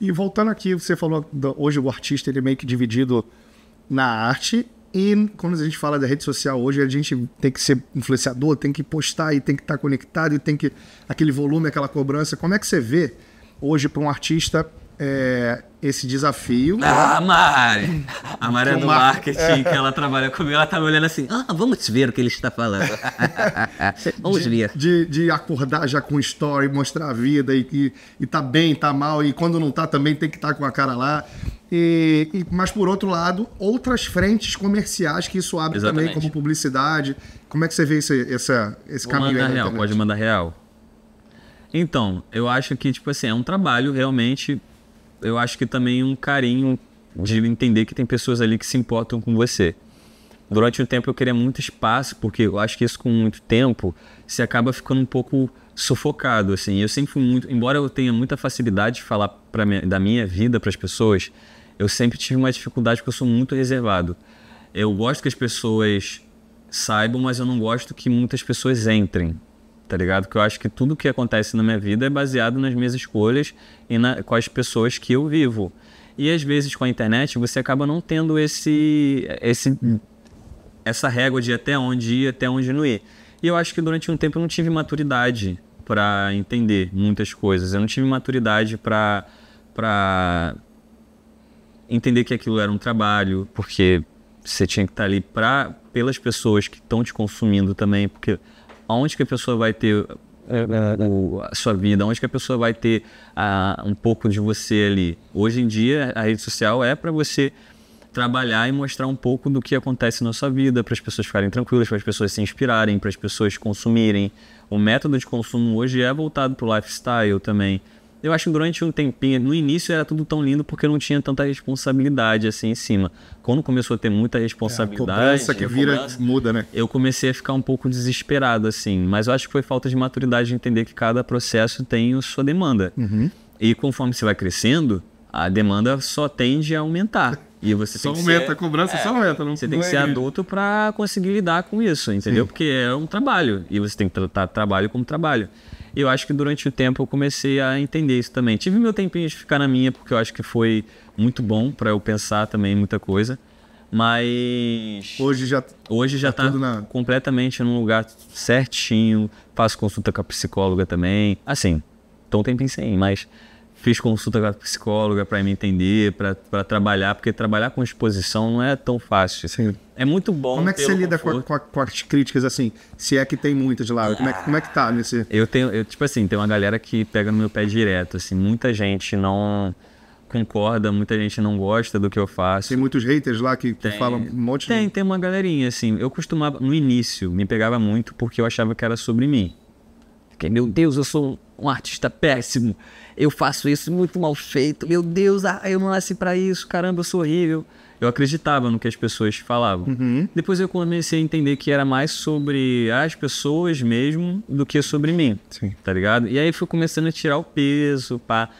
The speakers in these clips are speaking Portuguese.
E voltando aqui, você falou hoje o artista ele é meio que dividido na arte e quando a gente fala da rede social hoje, a gente tem que ser influenciador, tem que postar e tem que estar conectado e tem que aquele volume, aquela cobrança. Como é que você vê hoje para um artista é, esse desafio. Ah, Mari! A Mari é do marketing, é. que ela trabalha comigo, ela tá me olhando assim, ah, vamos ver o que ele está falando. vamos de, ver. De, de, acordar já com story, mostrar a vida e, e, e tá bem, tá mal, e quando não tá também tem que estar tá com a cara lá. E, e, mas por outro lado, outras frentes comerciais que isso abre Exatamente. também, como publicidade. Como é que você vê esse, essa, esse Vou caminho aí? Real, pode mandar real. Então, eu acho que, tipo assim, é um trabalho realmente eu acho que também um carinho de entender que tem pessoas ali que se importam com você. Durante um tempo eu queria muito espaço, porque eu acho que isso com muito tempo se acaba ficando um pouco sufocado, assim. Eu sempre fui muito, embora eu tenha muita facilidade de falar da minha vida para as pessoas, eu sempre tive uma dificuldade porque eu sou muito reservado. Eu gosto que as pessoas saibam, mas eu não gosto que muitas pessoas entrem tá ligado? Que eu acho que tudo que acontece na minha vida é baseado nas minhas escolhas e na, com as pessoas que eu vivo. E às vezes com a internet você acaba não tendo esse, esse essa régua de até onde ir, até onde não ir. E eu acho que durante um tempo eu não tive maturidade para entender muitas coisas. Eu não tive maturidade para para entender que aquilo era um trabalho, porque você tinha que estar tá ali para pelas pessoas que estão te consumindo também, porque aonde que a pessoa vai ter eh, eh, a sua vida, onde que a pessoa vai ter a, ah, um pouco de você ali. Hoje em dia, a rede social é para você trabalhar e mostrar um pouco do que acontece na sua vida, para as pessoas ficarem tranquilas, para as pessoas se inspirarem, para as pessoas consumirem. O método de consumo hoje é voltado para o lifestyle também eu acho que durante um tempinho, no início era tudo tão lindo porque não tinha tanta responsabilidade assim em cima. Quando começou a ter muita responsabilidade, é, que vira cobrança, muda, né? Eu comecei a ficar um pouco desesperado assim, mas eu acho que foi falta de maturidade de entender que cada processo tem a sua demanda. Uhum. E conforme você vai crescendo, a demanda só tende a aumentar. E você só aumenta ser, a cobrança, é, só aumenta. Não, você tem que é. ser adulto para conseguir lidar com isso, entendeu? Sim. Porque é um trabalho e você tem que tratar trabalho como trabalho. E eu acho que durante o tempo eu comecei a entender isso também. Tive meu tempinho de ficar na minha, porque eu acho que foi muito bom para eu pensar também muita coisa. Mas. Hoje já. Hoje já tá, tá na... completamente num lugar certinho. Faço consulta com a psicóloga também. Assim, tô um tempinho sem, mas fiz consulta com a psicóloga para me entender, para trabalhar, porque trabalhar com exposição não é tão fácil. Sim. É muito bom. Como é que você lida com, a, com, a, com, as críticas assim? Se é que tem muitas lá, como, é, como é que tá nesse. Eu tenho, eu, tipo assim, tem uma galera que pega no meu pé direto, assim, muita gente não concorda, muita gente não gosta do que eu faço. Tem muitos haters lá que, que tem, falam um monte tem, de. Tem, tem uma galerinha, assim. Eu costumava, no início, me pegava muito porque eu achava que era sobre mim. Fiquei, meu Deus, eu sou um artista péssimo. Eu faço isso muito mal feito. Meu Deus, ah, eu não nasci para isso. Caramba, eu sou horrível. Eu acreditava no que as pessoas falavam. Uhum. Depois eu comecei a entender que era mais sobre as pessoas mesmo do que sobre mim. Sim. Tá ligado? E aí fui começando a tirar o peso, pá.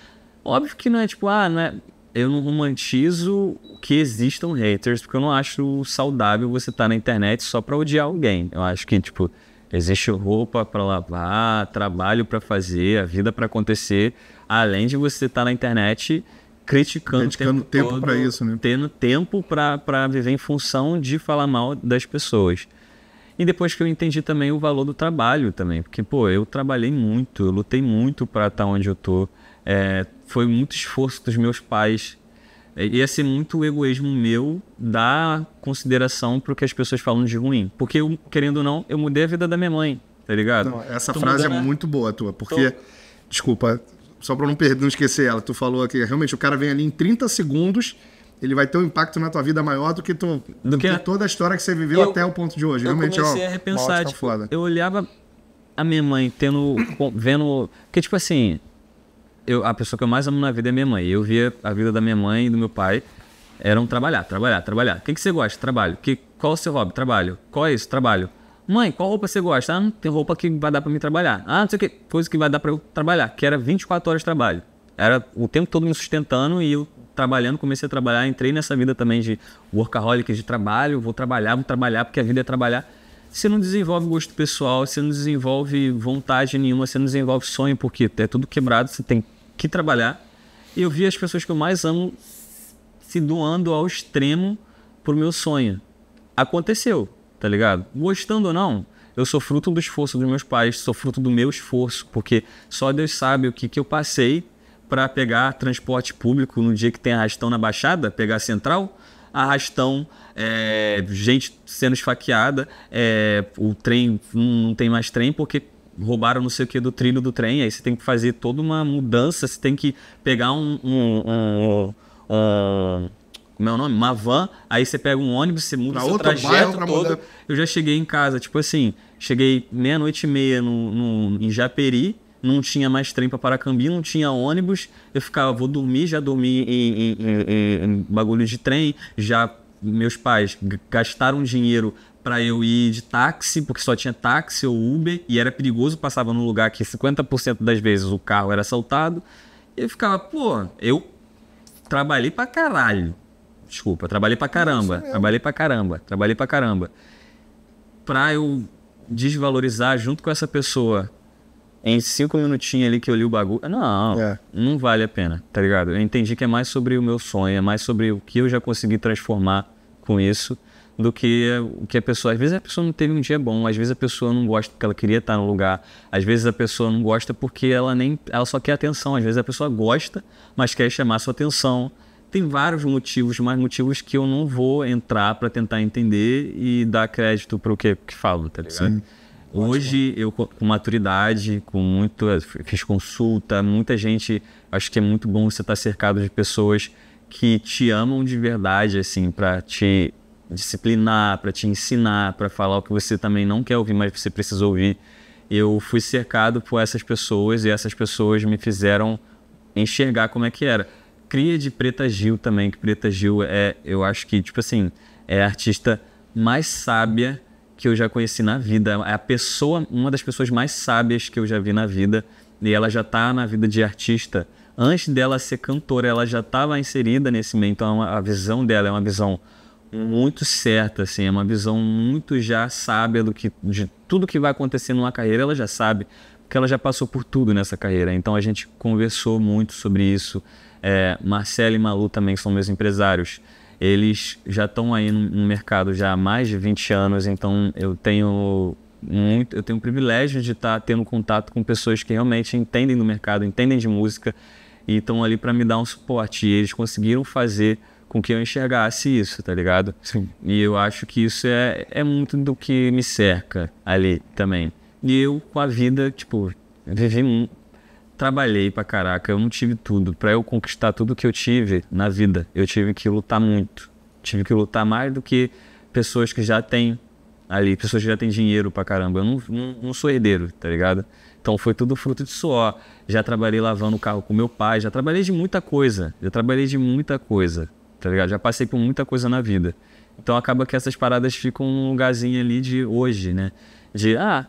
Óbvio que não é tipo, ah, não é... Eu não romantizo que existam haters, porque eu não acho saudável você estar tá na internet só pra odiar alguém. Eu acho que, tipo, Existe roupa para lavar, trabalho para fazer, a vida para acontecer, além de você estar tá na internet criticando, criticando tempo, tempo para isso, né? Tendo tempo para viver em função de falar mal das pessoas. E depois que eu entendi também o valor do trabalho também, porque pô, eu trabalhei muito, eu lutei muito para estar tá onde eu tô. É, foi muito esforço dos meus pais é, ia ser muito egoísmo meu dar consideração pro que as pessoas falam de ruim. Porque, eu, querendo ou não, eu mudei a vida da minha mãe, tá ligado? Não, essa Tô frase é mudando, é muito boa tua, porque... Tô... Desculpa, só pra não, perder, não esquecer ela. Tu falou que realmente o cara vem ali em 30 segundos ele vai ter um impacto na tua vida maior do que, tu, do que, toda a história que você viveu eu, até o ponto de hoje. Eu Realmente, comecei ó, a repensar, tá tipo, foda. eu olhava a minha mãe tendo, vendo, que tipo assim, eu, a pessoa que eu mais amo na vida é minha mãe. Eu via a vida da minha mãe e do meu pai eram trabalhar, trabalhar, trabalhar. O que, que você gosta? Trabalho. Que, qual é o seu hobby? Trabalho. Qual é isso? Trabalho. Mãe, qual roupa você gosta? Ah, não tem roupa que vai dar para mim trabalhar. Ah, não sei o que, coisa que vai dar para eu trabalhar, que era 24 horas de trabalho. Era o tempo todo me sustentando e eu trabalhando, comecei a trabalhar, entrei nessa vida também de workaholic, de trabalho, vou trabalhar, vou trabalhar, porque a vida é trabalhar. Você não desenvolve gosto pessoal, você não desenvolve vontade nenhuma, você não desenvolve sonho, porque é tudo quebrado, você tem que trabalhar. E eu vi as pessoas que eu mais amo se doando ao extremo pro meu sonho. Aconteceu, tá ligado? Gostando ou não, eu sou fruto do esforço dos meus pais, sou fruto do meu esforço, porque só Deus sabe o que, que eu passei para pegar transporte público no dia que tem arrastão na Baixada, pegar Central, arrastão, é, gente sendo esfaqueada, é, o trem, não, não tem mais trem, porque roubaram não sei o que do trilho do trem, aí você tem que fazer toda uma mudança, você tem que pegar um. um, um, um como é o nome? Uma van, aí você pega um ônibus, você muda o outra trajeto bairro, todo. Eu já cheguei em casa, tipo assim, cheguei meia-noite e meia no, no, em Japeri, não tinha mais trem para Paracambi, não tinha ônibus, eu ficava, vou dormir, já dormi em, em, em, em bagulho de trem, já meus pais gastaram dinheiro para eu ir de táxi, porque só tinha táxi ou Uber, e era perigoso, passava num lugar que 50% das vezes o carro era assaltado, e eu ficava, pô, eu trabalhei pra caralho. Desculpa, trabalhei pra caramba, trabalhei pra caramba, trabalhei pra caramba. Pra eu desvalorizar junto com essa pessoa em cinco minutinhos ali que eu li o bagulho. Não, é. não vale a pena, tá ligado? Eu entendi que é mais sobre o meu sonho, é mais sobre o que eu já consegui transformar com isso do que o que a pessoa. Às vezes a pessoa não teve um dia bom, às vezes a pessoa não gosta porque ela queria estar no lugar, às vezes a pessoa não gosta porque ela nem ela só quer atenção, às vezes a pessoa gosta, mas quer chamar sua atenção. Tem vários motivos, mas motivos que eu não vou entrar para tentar entender e dar crédito para o que, que falo, tá ligado? Sim. Hoje eu com maturidade, com muito, fiz consulta, muita gente, acho que é muito bom você estar tá cercado de pessoas que te amam de verdade assim, para te disciplinar, para te ensinar, para falar o que você também não quer ouvir, mas você precisa ouvir. Eu fui cercado por essas pessoas e essas pessoas me fizeram enxergar como é que era. Cria de Preta Gil também, que Preta Gil é, eu acho que, tipo assim, é a artista mais sábia que eu já conheci na vida. É a pessoa, uma das pessoas mais sábias que eu já vi na vida. E ela já tá na vida de artista. Antes dela ser cantora, ela já estava inserida nesse meio. Então é a visão dela é uma visão muito certa, assim, é uma visão muito já sábia do que, de tudo que vai acontecer numa carreira, ela já sabe, porque ela já passou por tudo nessa carreira. Então a gente conversou muito sobre isso. É, Marcelo e Malu também são meus empresários. Eles já estão aí no, no mercado já há mais de 20 anos, então eu tenho muito, eu tenho o privilégio de estar tendo contato com pessoas que realmente entendem do mercado, entendem de música e estão ali para me dar um suporte. E eles conseguiram fazer com que eu enxergasse isso, tá ligado? Sim. E eu acho que isso é, é muito do que me cerca ali também. E eu, com a vida, tipo, vivi um. Trabalhei pra caraca, eu não tive tudo. Pra eu conquistar tudo que eu tive na vida, eu tive que lutar muito. Tive que lutar mais do que pessoas que já têm ali, pessoas que já têm dinheiro pra caramba. Eu não, não, não sou herdeiro, tá ligado? Então foi tudo fruto de suor. Já trabalhei lavando o carro com meu pai, já trabalhei de muita coisa. Já trabalhei de muita coisa tá ligado? Já passei por muita coisa na vida. Então acaba que essas paradas ficam um lugarzinho ali de hoje, né? De, ah,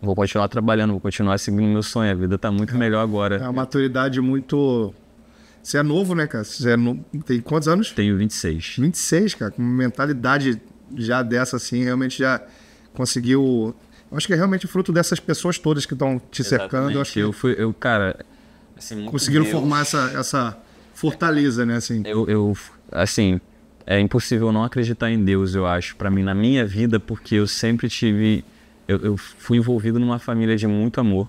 vou continuar trabalhando, vou continuar seguindo meu sonho, a vida tá muito é. melhor agora. É uma maturidade muito. Você é novo, né, cara? Você é no... tem quantos anos? Tenho 26. 26, cara, com mentalidade já dessa assim, realmente já conseguiu. Acho que é realmente fruto dessas pessoas todas que estão te cercando. Exatamente. Eu acho que eu fui, eu, cara, assim, conseguiram Deus. formar essa, essa Fortaleza, né? Assim. Eu, eu, assim, é impossível não acreditar em Deus, eu acho, para mim, na minha vida, porque eu sempre tive. Eu, eu fui envolvido numa família de muito amor,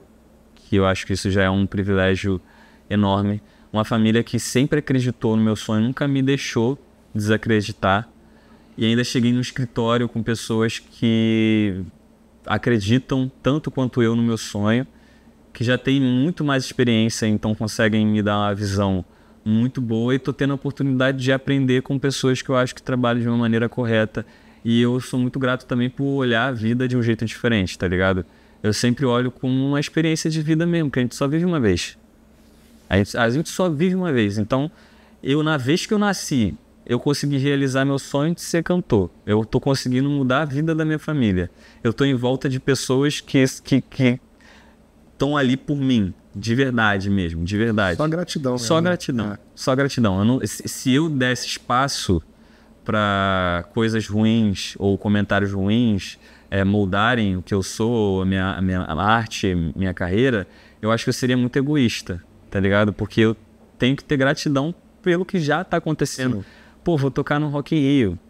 que eu acho que isso já é um privilégio enorme. Uma família que sempre acreditou no meu sonho, nunca me deixou desacreditar. E ainda cheguei no escritório com pessoas que acreditam tanto quanto eu no meu sonho, que já têm muito mais experiência, então conseguem me dar uma visão muito boa e estou tendo a oportunidade de aprender com pessoas que eu acho que trabalham de uma maneira correta. E eu sou muito grato também por olhar a vida de um jeito diferente, tá ligado? Eu sempre olho com uma experiência de vida mesmo, que a gente só vive uma vez. A gente, a gente só vive uma vez. Então, eu, na vez que eu nasci, eu consegui realizar meu sonho de ser cantor. Eu estou conseguindo mudar a vida da minha família. Eu estou em volta de pessoas que estão que, que ali por mim, de verdade mesmo, de verdade. Só gratidão. Mesmo. Só né? gratidão. É. Só gratidão. Eu não, se, se eu desse espaço para coisas ruins ou comentários ruins é, moldarem o que eu sou, a minha, a minha arte, minha carreira, eu acho que eu seria muito egoísta, tá ligado? Porque eu tenho que ter gratidão pelo que já tá acontecendo. Sim. Pô, vou tocar no Rock in Rio.